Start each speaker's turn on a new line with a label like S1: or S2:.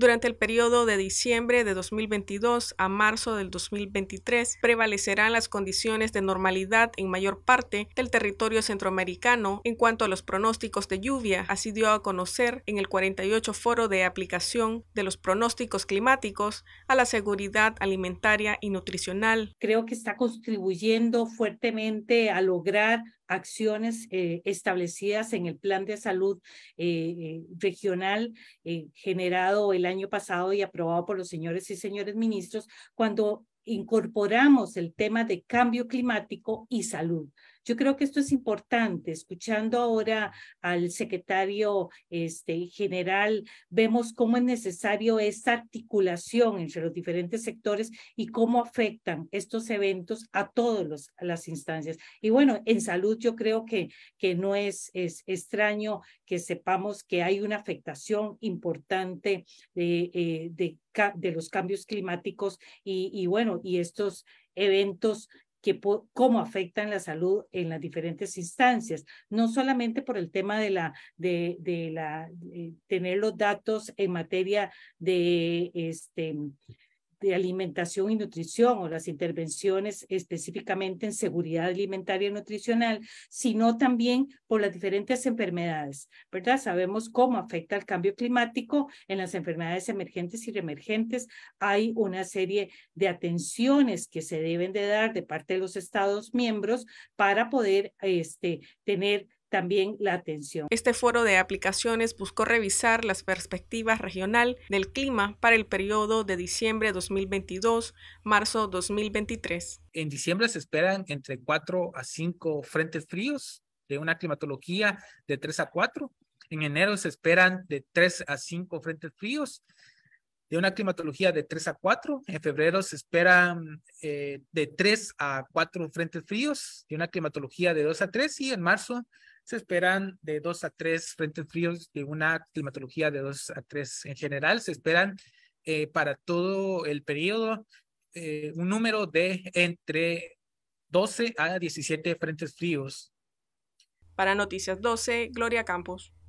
S1: Durante el periodo de diciembre de 2022 a marzo del 2023 prevalecerán las condiciones de normalidad en mayor parte del territorio centroamericano en cuanto a los pronósticos de lluvia, así dio a conocer en el 48 foro de aplicación de los pronósticos climáticos a la seguridad alimentaria y nutricional. Creo que
S2: está contribuyendo fuertemente a lograr acciones eh, establecidas en el plan de salud eh, eh, regional generado el el año pasado y aprobado por los señores y señores ministros, cuando incorporamos el tema de cambio climático y salud. Yo creo que esto es importante. Escuchando ahora al secretario este, general, vemos cómo es necesario esa articulación entre los diferentes sectores y cómo afectan estos eventos a todas las instancias. Y bueno, en salud yo creo que, que no es, es extraño que sepamos que hay una afectación importante de, eh, de, los cambios climáticos y bueno, y estos eventos que, cómo afectan la salud en las diferentes instancias, no solamente por el tema de la de, la tener los datos en materia de este de alimentación y nutrición o las intervenciones específicamente en seguridad alimentaria y nutricional, sino también por las diferentes enfermedades, ¿verdad? Sabemos cómo afecta el cambio climático en las enfermedades emergentes y reemergentes. Hay una serie de atenciones que se deben de dar de parte de los Estados miembros para poder este, tener también la atención.
S1: Este foro de aplicaciones buscó revisar las perspectivas regional del clima para el periodo de diciembre 2022, marzo 2023.
S3: En diciembre se esperan entre 4 a 5 frentes fríos de una climatología de 3 a 4. En enero se esperan de 3 a 5 frentes fríos de una climatología de 3 a 4. En febrero se esperan eh, de 3 a 4 frentes fríos de una climatología de 2 a 3 y en marzo se esperan de dos a tres frentes fríos de una climatología de dos a tres en general. Se esperan eh, para todo el periodo eh, un número de entre 12 a 17 frentes fríos. Para Noticias
S1: 12, Gloria Campos.